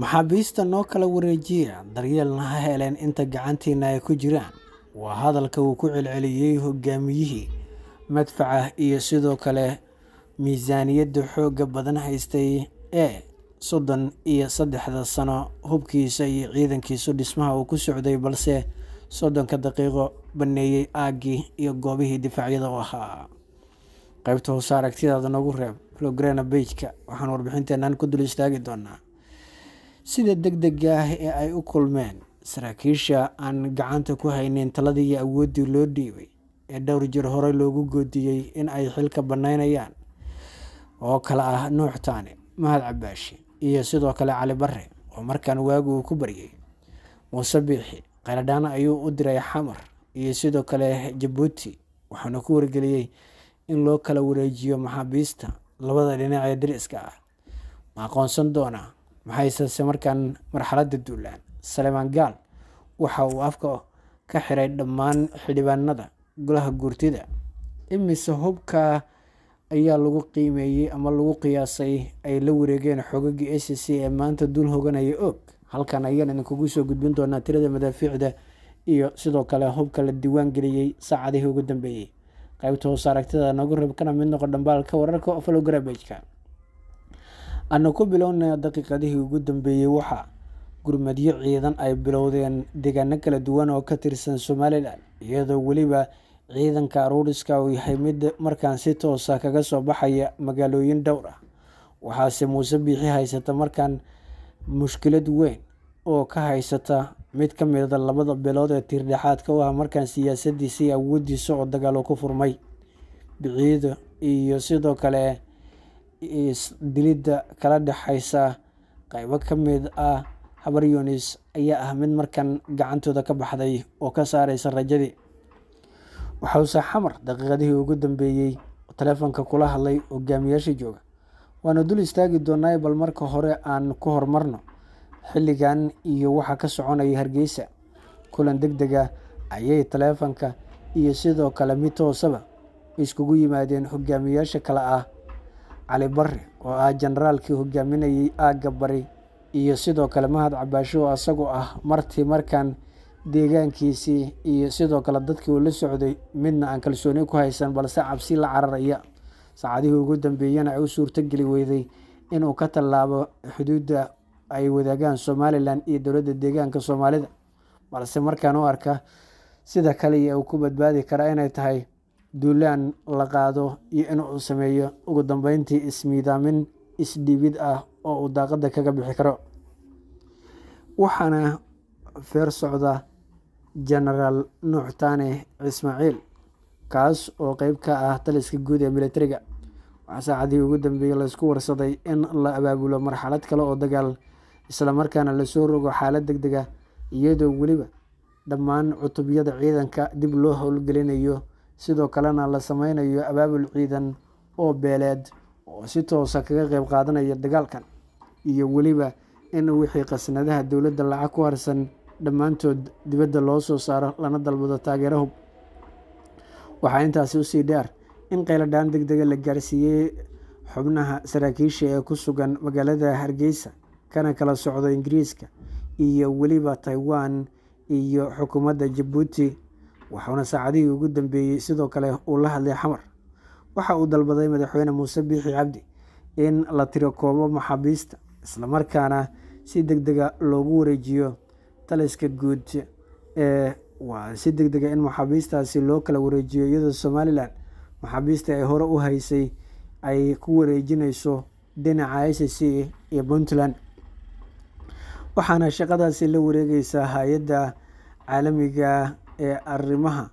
maxaabiista noo kala wareejiya daryeelna ha heleen inta gacantiinna ay ku jiraan waa hadalka uu ku celceliyey hogaamiyihii madfaca iyo sidoo kale miisaaniyadda xoogga badan haystay ee soddon iyo saddexda sano hubkiisa iyo ciidankiisu dhismaha uu ku socday balse soddonka daqiiqo banneeyey aaggii iyo goobihii difaacyada u ahaa qaybta hoose aragtidaada noogu reeb logrena beijka waxaan warbixinteennaan ku dul istaagi doonaa sida degdega ah ee ay u kulmeen saraakiisha aan gacanta ku haynin taladii iyo awooddii loo dhiibay ee dhowr jir hore loogu goodiyey in ay xilka bannaynayaan oo kale ah nuux taane mahad cabaashi iyo sidoo kale cali barre oo markaan waagu uu ku baryay muuse biixi qaladhaan ayuu u diray xamar iyo sidoo kale jabuuti waxaana ku wargeliyey in loo kala wareejiyo maxaabiista labada dhinac ee deriska ah ma aqoonsan doonaa maxay sase markaan marxaladda duulaan salemaan gaal waxa uu afka ka xiray dhammaan xildhibaanada golaha guurtida imise hubka ayaa lagu qiimeeyey ama lagu qiyaasay ay la wareegeen xogagii a c c ee maanta duul hoganaya og halkan ayaan idinkugu soo gudbin doonaa tirada madaafiicda iyo sidoo kale hubka la diiwaan geliyey saacadihii ugu dambeeyey qaybta hoose aragtida noogu rabkana mid noqo dhambaalka wararka follow garabejka aanu ku bilownay daqiiqadihii ugu dambeeyey waxaa gurmadyo ciidan ay bilowdeen deegaano kala duwan oo ka tirsan somalilan iyadoo weliba ciidanka aruuriska uu yahay mid markaan si toosa ah kaga soo baxaya magaalooyin dhowr ah. Waxaase muuse biixi haysata markaan mushkilad weyn oo ka haysata mid ka mida ah labada bilood ee tiir u ah markaan siyaasaddiisa iyo awooddiisa oo dagaal ku furmay. Biciida iyo sidoo kale is-dilidda kala dhexeysa qaybo ka mid ah habar yunis ayaa ah mid markan gacantooda ka baxday oo ka saareysa rajadii waxa xamar daqiiqadihii ugu dambeeyey taleefanka kula hadlay hogaamiyaasha jooga waanu dul istaagi doonaa bal marka hore aan ku hormarno xilligan iyo waxa ka soconaya hargeysa kulan deg dega ayay taleefanka iyo sidoo kale mid toosaba iskugu yimaadeen hogaamiyaasha kale ah cali barre oo ah jenaraalkii hogaaminayay aagga bari iyo sidoo kale mahad cabaasho oo asagoo ah martii markan deegaankiisii iyo sidoo kale dadkii uu la socday midna aan kalsooni ku haysan balse cabsi la cararaya saacadihii ugu dambeeyana ay u suurtogeli weyday inuu ka tallaabo xuduudda ay wadaagaan somalilan iyo dowladda deegaanka soomaalida balse markaan u arka sida kaliya uu ku badbaadi karaa inay tahay duulaan la qaado iyo in uu sameeyo ugu dambeyntii ismiidaamin isdhiibid ah oo uu daaqada kaga bixi karo waxaana feer socda jenaraal nuuxtaane ismaaciil kaas oo qeyb ka ah taliska guud ee militariga waxaa saacadii ugu dambeeyey laysku warsaday in la abaabulo marxalad kale oo dagaal islamarkaana lasoo rogo xaalad deg dega iyadoo weliba dhammaan cutubyada ciidanka dib loo howlgelinayo sidoo kalena la sameynayo abaabul ciidan oo beeleed oo si toosa kaga qeyb qaadanaya dagaalkan iyo weliba in wixii khasnadaha dowladda lacag ku harsan dhammaantood dibadda loo soo saaro lana dalbado taageero hub waxaa intaasi usii dheer in qayladhaan deg dega la gaarsiiyey xubnaha saraakiisha ee ku sugan magaalada hargeysa kana kala socdo ingiriiska iyo weliba taiwan iyo xukuumadda jabuuti wuxuuna saacadihii ugu dambeeyey sidoo kale uu la hadlay xamar waxa uu dalbaday madaxweyne muuse biixi cabdi in la tiro koobo maxaabiista islamarkaana si deg dega ah loogu wareejiyo taliska guud ee waa si deg dega ah in maxaabiistaasi loo kala wareejiyo iyadoo somalilan maxaabiistii ay hore u haysay ay ku wareejinayso dhinaca i c c iyo puntland waxaana shaqadaasi la wareegeysaa hay-adda caalamiga ee arrimaha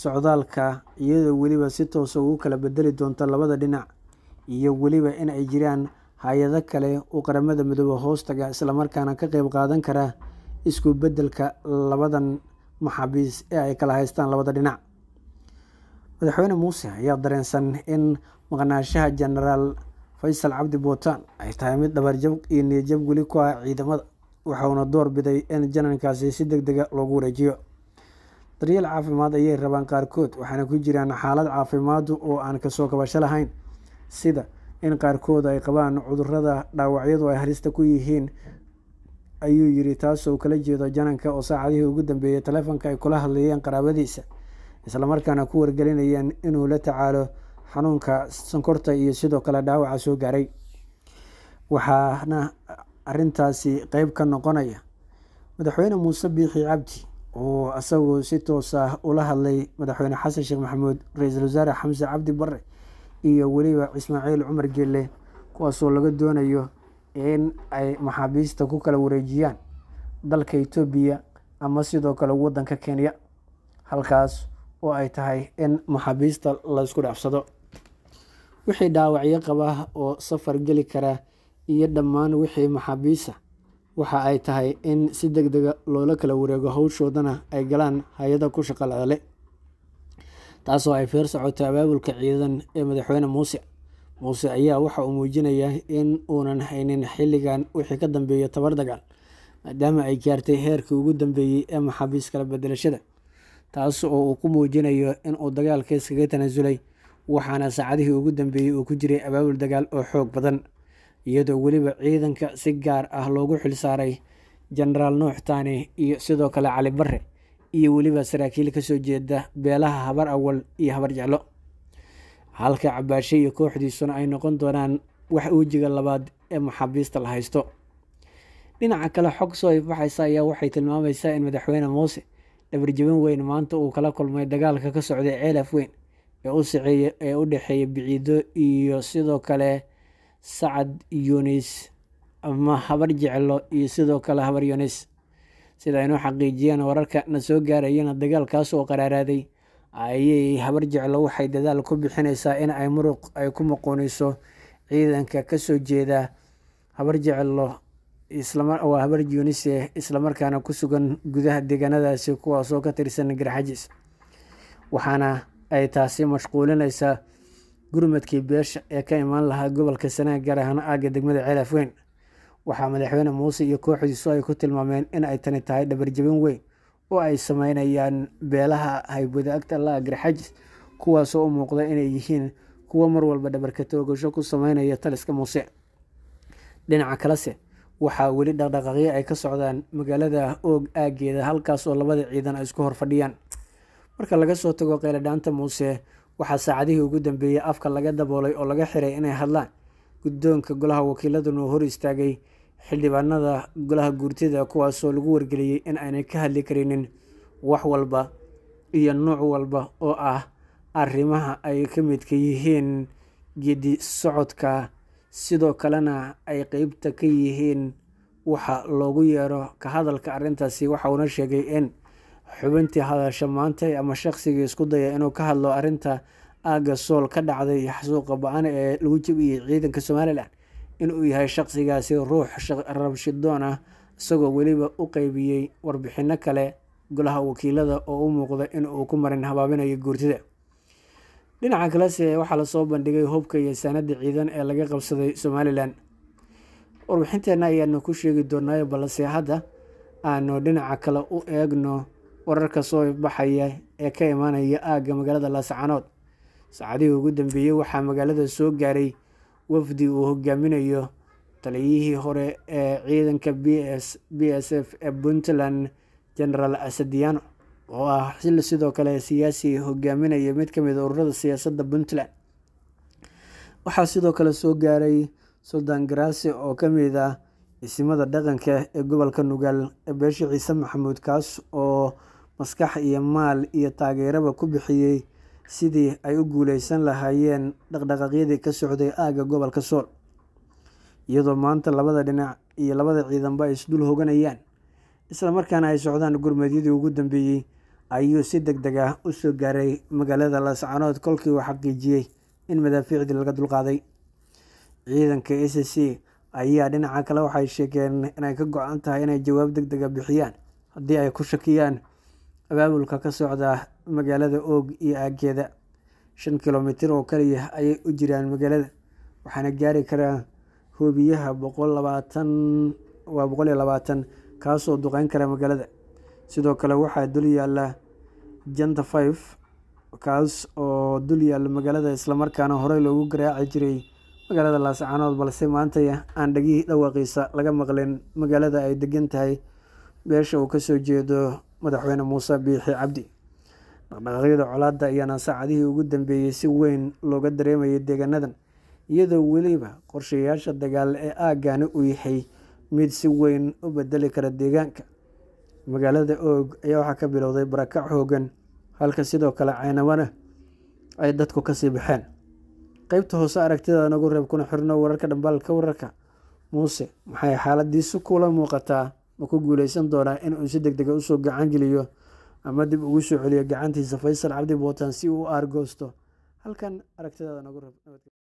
socdaalka iyadoo weliba si toosa ah ugu kala bedeli doonta labada dhinac iyo weliba in ay jiraan hay-ado kale oo qaramada midooba hoostaga islamarkaana ka qeyb qaadan kara isku beddelka labadan maxaabiis ee ay kala haystaan labada dhinac madaxweyne muuse ayaa dareensan in maqnaashaha jenaraal faysal cabdi bootaan ay tahay mid dhabarjab iyo niyajab weli ku ah ciidamada waxauna door biday in janankaasi si deg dega ah loogu wareejiyo daryeel caafimaad ayay rabaan qaarkood waxaana ku jiraan xaalad caafimaadu oo aan kasoo kabasho lahayn sida in qaarkood ay qabaan cudurada dhaawacyadu ay halista ku yihiin ayuu yiri taasoo kala jeedo jananka oo saacadihii ugu dambeeyey taleefonka ay kula hadlayeen qaraabadiisa islamarkaana ku wargelinayaan inuu la tacaalo xanuunka sankorta iyo sidoo kale dhaawaca soo gaaray waxaana arintaasi qeyb ka noqonaya madaxweyne muuse biixi cabdi uu asagu si toos ah ula hadlay madaxweyne xasan sheekh maxamuud ra-iisul wasaare xamse cabdi bare iyo weliba ismaaciil cumar geelle kuwaasoo laga doonayo in ay maxaabiista ku kala wareejiyaan dalka etoobiya ama sidoo kale waddanka kenya halkaas oo ay tahay in maxaabiista laysku dhaafsado wixii dhaawacyo qaba oo safar geli kara iyo dhammaan wixii maxaabiista waxa ay tahay in si deg dega ah loola kala wareego howshoodana ay galaan hay-ada ku shaqo lacele taasoo ay feer socotay abaabulka ciidan ee madaxweyne muuse muuse ayaa waxa uu muujinaya in uunan haynin xilligan wixii ka dambeeya tabar dagaal maadaama ay gaartay heerkii ugu dambeeyey ee maxaabiis kala bedelashada taas oo uu ku muujinayo in uu dagaalka iskaga tanaasulay waxaana saacadihii ugu dambeeyey uu ku jiray abaabul dagaal oo xoog badan iyadoo weliba ciidanka si gaar ah loogu xilsaaray jenaraal nuux taane iyo sidoo kale cali barre iyo weliba saraakiil kasoo jeeda beelaha habar awal iyo habar jeclo halka cabaashe iyo kooxdiisuna ay noqon doonaan wax uujiga labaad ee maxaabiista la haysto dhinaca kale xog soo ifbaxaysa ayaa waxay tilmaamaysaa in madaxweyne muuse dhabarjabin weyn maanta uu kala kulmay dagaalka ka socday ceelaf weyn ee u saceeye ee u dhexeeya biciido iyo sidoo kale sacad yunis ama habar jeclo iyo sidoo kale habar yunis sida inuu xaqiijiyeen wararka na soo gaarayana dagaalkaas oo qaraaraaday ayay habar jeclo waxay dadaal ku bixinaysaa in ay muruq ay ku muquuniso ciidanka kasoo jeeda habar jeclo waa habar yuunise islamarkaana ku sugan gudaha deegaanadaasi kuwaasoo ka tirsan garxajis waxaana ay taasi mashquulinaysaa gurmadkii beesha ee ka imaan lahaa gobolka sanaa gaar ahaan aagga degmada ceelaaf weyn waxaa madaxweyne muuse iyo kooxdiisu ay ku tilmaameen in ay tani tahay dhabarjabin weyn oo ay sameynayaan beelaha haybwadaagta laagir xajis kuwaasoo u muuqda inay yihiin kuwo mar walba dhabarka toogasho ku sameynaya taliska muuse dhinaca kalese waxaa weli dhaqdhaqaaqyo ay ka socdaan magaalada oog aaggeeda halkaas oo labada ciidan ay isku hor fadhiyaan marka laga soo tago qayladhaanta muuse waxaa saacadihii ugu dambeeyey afka laga daboolay oo laga xiray inay hadlaan guddoonka golaha wakiiladuna hor istaagay xildhibaanada golaha guurtida kuwaasoo lagu wargeliyey in aanay ka hadli karinin wax walba iyo nuuc walba oo ah arrimaha ay ka midka yihiin geedi socodka sidoo kalena ay qeybta ka yihiin waxa loogu yeero ka hadalka arrintaasi waxa uuna sheegay in xubintii hadasha maantay ama shaqsigii isku daya inuu ka hadlo arinta aaga sool ka dhacday iyo xasuuqa ba-aan ee lagu jabiyey ciidanka somalilan inuu yahay shaqsigaasi ruux rabshidoon ah isagoo weliba u qeybiyey warbixino kale golaha wakiilada oo u muuqda inuu ku marin habaabinayo guurtida dhinaca kalese waxaa lasoo bandhigay hubka iyo saanada ciidan ee laga qabsaday somalilan warbixinteena ayaanu ku sheegi doonaayo balse hadda aanu dhinaca kale u eegno wararka soo baxaya ee ka imaanaya aagga magaalada laascaanood saacadihii ugu dambeeyey waxaa magaalada soo gaaray wafdi uu hogaaminayo taliyihii hore ee ciidanka b s b s f ee puntland genaraal asadiano oo ah xilli sidoo kale siyaasi hogaaminaya mid ka mid ah ururada siyaasadda puntland waxaa sidoo kale soo gaaray suldan garaasi oo ka mid ah isimada dhaqanka ee gobolka nugaal ee beesha ciise maxamuud kaas oo maskax iyo maal iyo taageeraba ku bixiyey sidii ay u guuleysan lahaayeen dhaqdhaqaaqyadii ka socday aagga gobolka sool iyadoo maanta labada dhinac iyo labada ciidanba ay isdul hoganayaan isla markaana ay socdaan gurmadyadii ugu dambeeyey ayuu si deg deg ah u soo gaaray magaalada lascanood kolkii uu xaqiijiyey in madaafiicdii laga dulqaaday ciidanka a c c ayaa dhinaca kale waxay sheegeen inay ka go-an tahay inay jawaab deg dega ah bixiyaan haddii ay ku shakiyaan abaabulka ka socda magaalada oog iyo aageeda shan kilomitir oo kaliya ayay u jiraan magaalada waxaana gaari karaa hoobiyaha waa boqol iyo labaatan kaasoo duqeyn kara magaalada sidoo kale waxaa dul yaalla janta five kaas oo dul yaalla magaalada islamarkaana horey loogu garaaci jiray magaalada laascaanood balse maanta aan dhagihii dhawaaqiisa laga maqlin magaalada ay degan tahay beesha uu kasoo jeedo madaxweyne muuse biixi cabdi dhaqdhaqaaqyada colaadda ayaana saacadihii ugu dambeeyey si weyn looga dareemayay deegaanadan iyadoo weliba qorshayaasha dagaal ee aagaani uu yahay mid si weyn u bedeli kara deegaanka magaalada oog ayaa waxaa ka bilowday barakac hoogan halka sidoo kale caynabana ay dadku kasii baxeen qeybta hoose aragtida nagu reeb kuna xirno wararka dhambaalka wararka muuse maxay xaaladiisu kula muuqataa ma ku guuleysan doonaa inuu si deg dega ah usoo geliyo ama dib ugu soo celiyo gacantiisa faysal cabdi buutan si uu e u aargoosto halkan aragtidaada nagu rab